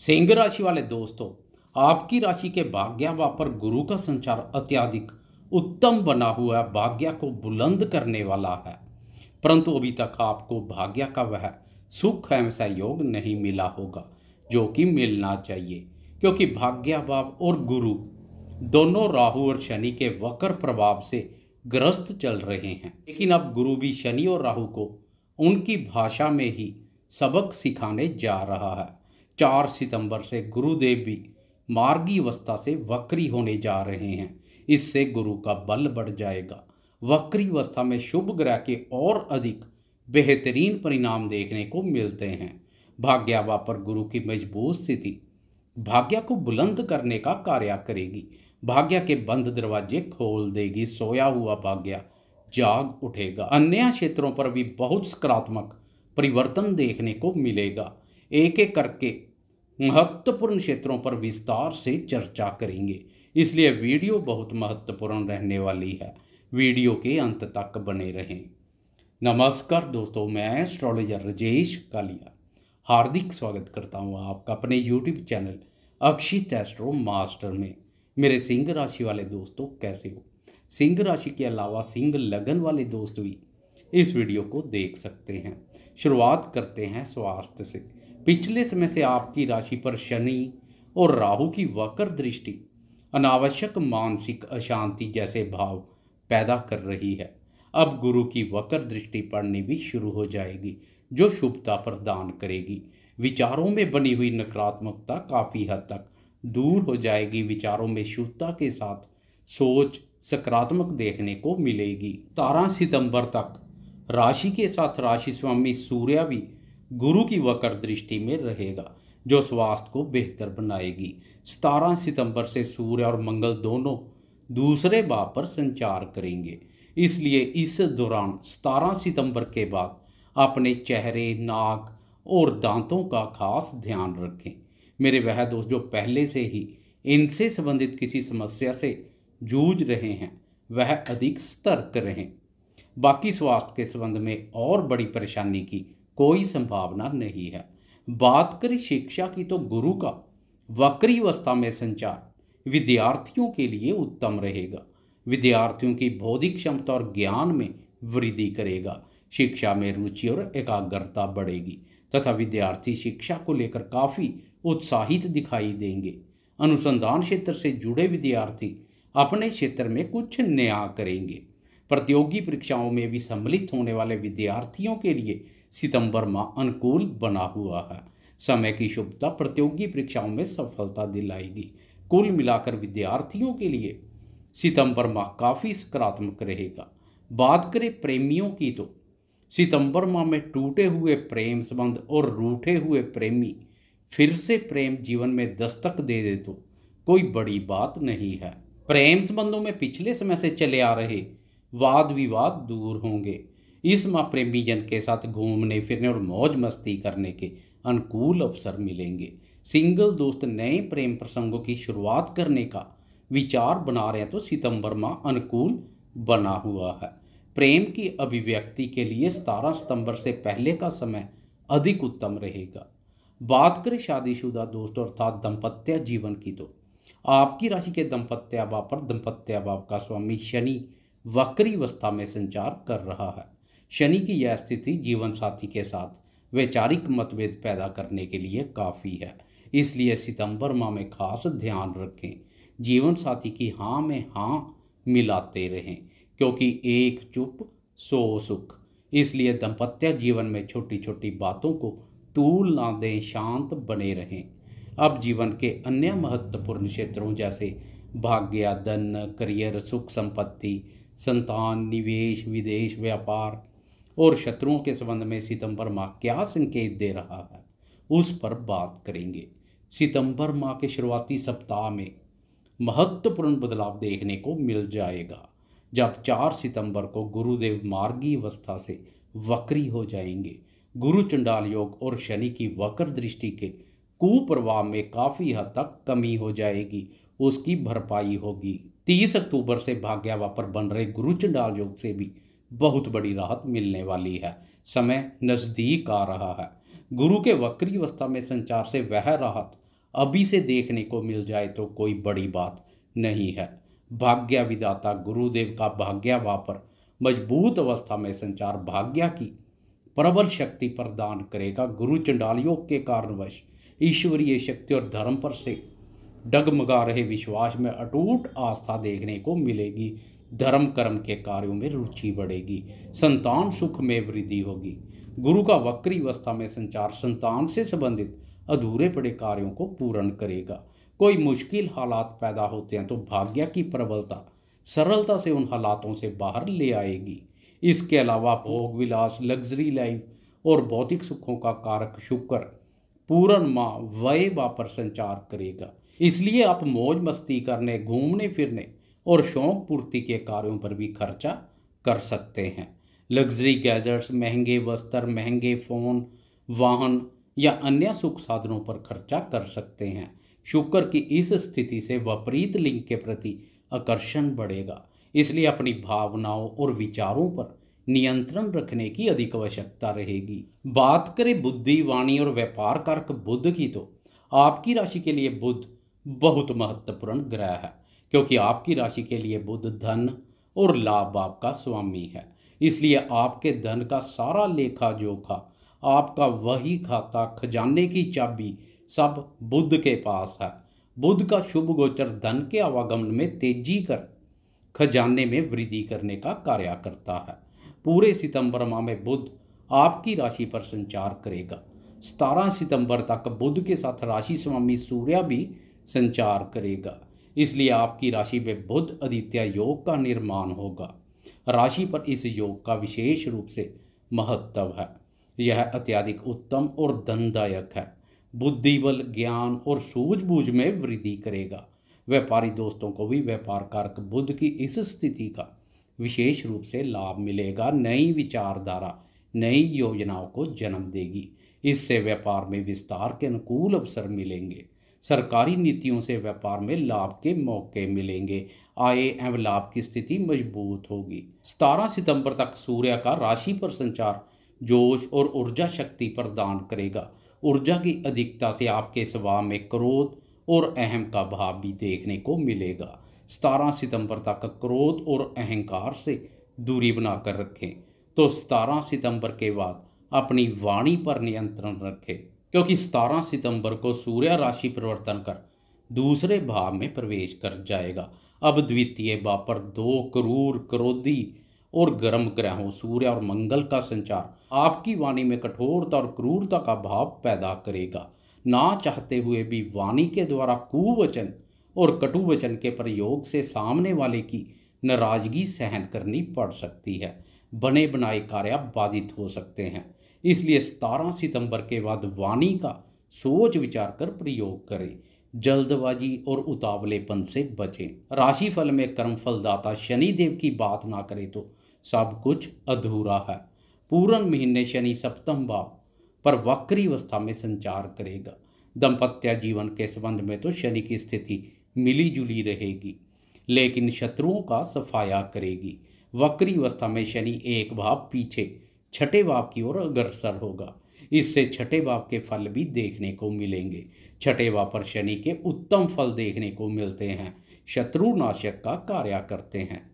सिंह राशि वाले दोस्तों आपकी राशि के भाग्यावा पर गुरु का संचार अत्याधिक उत्तम बना हुआ भाग्या को बुलंद करने वाला है परंतु अभी तक आपको भाग्या का वह सुख एवं सहयोग नहीं मिला होगा जो कि मिलना चाहिए क्योंकि भाग्याभाव और गुरु दोनों राहु और शनि के वक्र प्रभाव से ग्रस्त चल रहे हैं लेकिन अब गुरु भी शनि और राहु को उनकी भाषा में ही सबक सिखाने जा रहा है चार सितंबर से गुरुदेव भी मार्गी अवस्था से वक्री होने जा रहे हैं इससे गुरु का बल बढ़ जाएगा वक्री अवस्था में शुभ ग्रह के और अधिक बेहतरीन परिणाम देखने को मिलते हैं भाग्यावा पर गुरु की मजबूत स्थिति भाग्या को बुलंद करने का कार्य करेगी भाग्य के बंद दरवाजे खोल देगी सोया हुआ भाग्य जाग उठेगा अन्य क्षेत्रों पर भी बहुत सकारात्मक परिवर्तन देखने को मिलेगा एक एक करके हम्म। महत्वपूर्ण क्षेत्रों पर विस्तार से चर्चा करेंगे इसलिए वीडियो बहुत महत्वपूर्ण रहने वाली है वीडियो के अंत तक बने रहें नमस्कार दोस्तों मैं एस्ट्रोलॉजर राजेश कालिया हार्दिक स्वागत करता हूँ आपका अपने YouTube channel Akshit astro master में मेरे सिंह राशि वाले दोस्तों कैसे हो सिंह राशि के अलावा सिंह लगन वाले दोस्त भी इस वीडियो को देख सकते हैं शुरुआत करते हैं स्वास्थ्य से पिछले समय से आपकी राशि पर शनि और राहु की वक्र दृष्टि अनावश्यक मानसिक अशांति जैसे भाव पैदा कर रही है अब गुरु की वक्र दृष्टि पड़नी भी शुरू हो जाएगी जो शुभता प्रदान करेगी विचारों में बनी हुई नकारात्मकता काफ़ी हद तक दूर हो जाएगी विचारों में शुभता के साथ सोच सकारात्मक देखने को मिलेगी सतारह सितंबर तक राशि के साथ राशि स्वामी सूर्य भी गुरु की वक्र दृष्टि में रहेगा जो स्वास्थ्य को बेहतर बनाएगी सतारह सितंबर से सूर्य और मंगल दोनों दूसरे भाव पर संचार करेंगे इसलिए इस दौरान सतारह सितंबर के बाद अपने चेहरे नाक और दांतों का खास ध्यान रखें मेरे वह दोस्त जो पहले से ही इनसे संबंधित किसी समस्या से जूझ रहे हैं वह अधिक सतर्क रहें बाकी स्वास्थ्य के संबंध में और बड़ी परेशानी की कोई संभावना नहीं है बात करें शिक्षा की तो गुरु का वक्री अवस्था में संचार विद्यार्थियों के लिए उत्तम रहेगा विद्यार्थियों की बौद्धिक क्षमता और ज्ञान में वृद्धि करेगा शिक्षा में रुचि और एकाग्रता बढ़ेगी तथा विद्यार्थी शिक्षा को लेकर काफ़ी उत्साहित दिखाई देंगे अनुसंधान क्षेत्र से जुड़े विद्यार्थी अपने क्षेत्र में कुछ नया करेंगे प्रतियोगी परीक्षाओं में भी सम्मिलित होने वाले विद्यार्थियों के लिए सितंबर माह अनुकूल बना हुआ है समय की शुभता प्रतियोगी परीक्षाओं में सफलता दिलाएगी कुल मिलाकर विद्यार्थियों के लिए सितंबर माह काफ़ी सकारात्मक रहेगा बात करें प्रेमियों की तो सितंबर माह में टूटे हुए प्रेम संबंध और रूठे हुए प्रेमी फिर से प्रेम जीवन में दस्तक दे दे तो कोई बड़ी बात नहीं है प्रेम संबंधों में पिछले समय से चले आ रहे वाद विवाद दूर होंगे इस माँ प्रेमी जन के साथ घूमने फिरने और मौज मस्ती करने के अनुकूल अवसर मिलेंगे सिंगल दोस्त नए प्रेम प्रसंगों की शुरुआत करने का विचार बना रहे हैं तो सितंबर माह अनुकूल बना हुआ है प्रेम की अभिव्यक्ति के लिए सतारह सितंबर से पहले का समय अधिक उत्तम रहेगा बात करें शादीशुदा दोस्तों अर्थात दंपत्य जीवन की तो आपकी राशि के दंपत्या बाप पर दंपत्या बाप का स्वामी शनि वक्री अवस्था में संचार कर रहा है शनि की यह स्थिति जीवन साथी के साथ वैचारिक मतभेद पैदा करने के लिए काफ़ी है इसलिए सितंबर माह में खास ध्यान रखें जीवन साथी की हाँ में हाँ मिलाते रहें क्योंकि एक चुप सो सुख इसलिए दंपत्य जीवन में छोटी छोटी बातों को तूल ना दें शांत बने रहें अब जीवन के अन्य महत्वपूर्ण क्षेत्रों जैसे भाग्य धन करियर सुख संपत्ति संतान निवेश विदेश व्यापार और शत्रुओं के संबंध में सितंबर माह क्या संकेत दे रहा है उस पर बात करेंगे सितंबर माह के शुरुआती सप्ताह में महत्वपूर्ण बदलाव देखने को मिल जाएगा जब 4 सितंबर को गुरुदेव मार्गी अवस्था से वक्री हो जाएंगे गुरु चंडाल योग और शनि की वक्र दृष्टि के कुप्रवाह में काफ़ी हद तक कमी हो जाएगी उसकी भरपाई होगी 30 अक्टूबर से भाग्यावा पर बन रहे गुरु चंडाल योग से भी बहुत बड़ी राहत मिलने वाली है समय नज़दीक आ रहा है गुरु के वक्री अवस्था में संचार से वह राहत अभी से देखने को मिल जाए तो कोई बड़ी बात नहीं है भाग्य विदाता गुरुदेव का भाग्य वापर मजबूत अवस्था में संचार भाग्य की प्रबल शक्ति प्रदान करेगा गुरु चंडाल योग के कारणवश ईश्वरीय शक्ति और धर्म पर से डगमगा रहे विश्वास में अटूट आस्था देखने को मिलेगी धर्म कर्म के कार्यों में रुचि बढ़ेगी संतान सुख में वृद्धि होगी गुरु का वक्री अवस्था में संचार संतान से संबंधित अधूरे पड़े कार्यों को पूर्ण करेगा कोई मुश्किल हालात पैदा होते हैं तो भाग्य की प्रबलता सरलता से उन हालातों से बाहर ले आएगी इसके अलावा भोग विलास लग्जरी लाइफ और भौतिक सुखों का कारक शुक्र पूर्ण माँ वय पर संचार करेगा इसलिए आप मौज मस्ती करने घूमने फिरने और शौक पूर्ति के कार्यों पर भी खर्चा कर सकते हैं लग्जरी गैजेट्स महंगे वस्त्र महंगे फ़ोन वाहन या अन्य सुख साधनों पर खर्चा कर सकते हैं शुक्र की इस स्थिति से विपरीत लिंग के प्रति आकर्षण बढ़ेगा इसलिए अपनी भावनाओं और विचारों पर नियंत्रण रखने की अधिक आवश्यकता रहेगी बात करें बुद्धि वाणी और व्यापार कारक बुद्ध की तो आपकी राशि के लिए बुद्ध बहुत महत्वपूर्ण ग्रह है क्योंकि आपकी राशि के लिए बुद्ध धन और लाभ आपका स्वामी है इसलिए आपके धन का सारा लेखा जोखा आपका वही खाता खजाने की चाबी सब बुद्ध के पास है बुद्ध का शुभ गोचर धन के आवागमन में तेजी कर खजाने में वृद्धि करने का कार्य करता है पूरे सितंबर माह में बुद्ध आपकी राशि पर संचार करेगा सतारह सितंबर तक बुद्ध के साथ राशि स्वामी सूर्य भी संचार करेगा इसलिए आपकी राशि में बुद्ध आदित्य योग का निर्माण होगा राशि पर इस योग का विशेष रूप से महत्व है यह अत्यधिक उत्तम और धनदायक है बुद्धिबल ज्ञान और सूझबूझ में वृद्धि करेगा व्यापारी दोस्तों को भी व्यापार कारक बुद्ध की इस स्थिति का विशेष रूप से लाभ मिलेगा नई विचारधारा नई योजनाओं को जन्म देगी इससे व्यापार में विस्तार के अनुकूल अवसर मिलेंगे सरकारी नीतियों से व्यापार में लाभ के मौके मिलेंगे आय एवं लाभ की स्थिति मजबूत होगी सतारह सितंबर तक सूर्य का राशि पर संचार जोश और ऊर्जा शक्ति प्रदान करेगा ऊर्जा की अधिकता से आपके स्वभाव में क्रोध और अहम का भाव भी देखने को मिलेगा सतारह सितंबर तक क्रोध और अहंकार से दूरी बनाकर रखें तो सतारह सितंबर के बाद अपनी वाणी पर नियंत्रण रखें क्योंकि सतारह सितंबर को सूर्य राशि परिवर्तन कर दूसरे भाव में प्रवेश कर जाएगा अब द्वितीय भाव पर दो क्रूर क्रोधी और गर्म ग्रहों सूर्य और मंगल का संचार आपकी वाणी में कठोरता और क्रूरता का भाव पैदा करेगा ना चाहते हुए भी वाणी के द्वारा कुवचन और कटु वचन के प्रयोग से सामने वाले की नाराजगी सहन करनी पड़ सकती है बने बनाए कार्य बाधित हो सकते हैं इसलिए सतारह सितंबर के बाद वाणी का सोच विचार कर प्रयोग करें जल्दबाजी और उतावलेपन से बचें राशि फल में कर्म फलदाता शनिदेव की बात ना करें तो सब कुछ अधूरा है पूरन महीने शनि सप्तम भाव पर वक्री अवस्था में संचार करेगा दंपत्या जीवन के संबंध में तो शनि की स्थिति मिली जुली रहेगी लेकिन शत्रुओं का सफाया करेगी वक्री अवस्था में शनि एक भाव पीछे छठे बाप की ओर अग्रसर होगा इससे छठे बाप के फल भी देखने को मिलेंगे छठे बाप पर शनि के उत्तम फल देखने को मिलते हैं शत्रु नाशक का कार्य करते हैं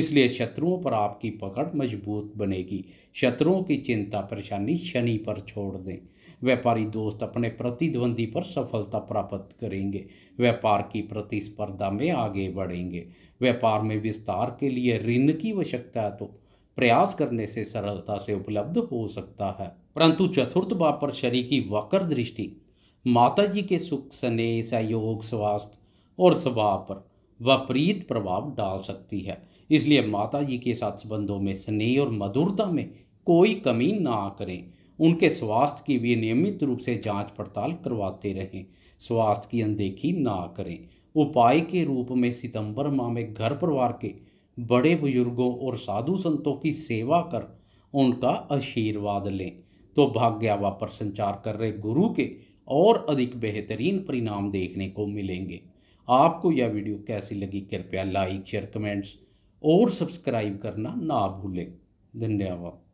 इसलिए शत्रुओं पर आपकी पकड़ मजबूत बनेगी शत्रुओं की चिंता परेशानी शनि पर छोड़ दें व्यापारी दोस्त अपने प्रतिद्वंदी पर सफलता प्राप्त करेंगे व्यापार की प्रतिस्पर्धा में आगे बढ़ेंगे व्यापार में विस्तार के लिए ऋण की आवश्यकता तो प्रयास करने से सरलता से उपलब्ध हो सकता है परंतु चतुर्थ भाव पर शरीर की वक्र दृष्टि माता जी के सुख स्नेह सहयोग स्वास्थ्य और स्वभाव पर विपरीत प्रभाव डाल सकती है इसलिए माता जी के साथ संबंधों में स्नेह और मधुरता में कोई कमी ना करें उनके स्वास्थ्य की भी नियमित रूप से जांच पड़ताल करवाते रहें स्वास्थ्य की अनदेखी ना करें उपाय के रूप में सितंबर माह में घर परिवार के बड़े बुजुर्गों और साधु संतों की सेवा कर उनका आशीर्वाद लें तो भाग्यावा पर संचार कर रहे गुरु के और अधिक बेहतरीन परिणाम देखने को मिलेंगे आपको यह वीडियो कैसी लगी कृपया लाइक शेयर कमेंट्स और सब्सक्राइब करना ना भूलें धन्यवाद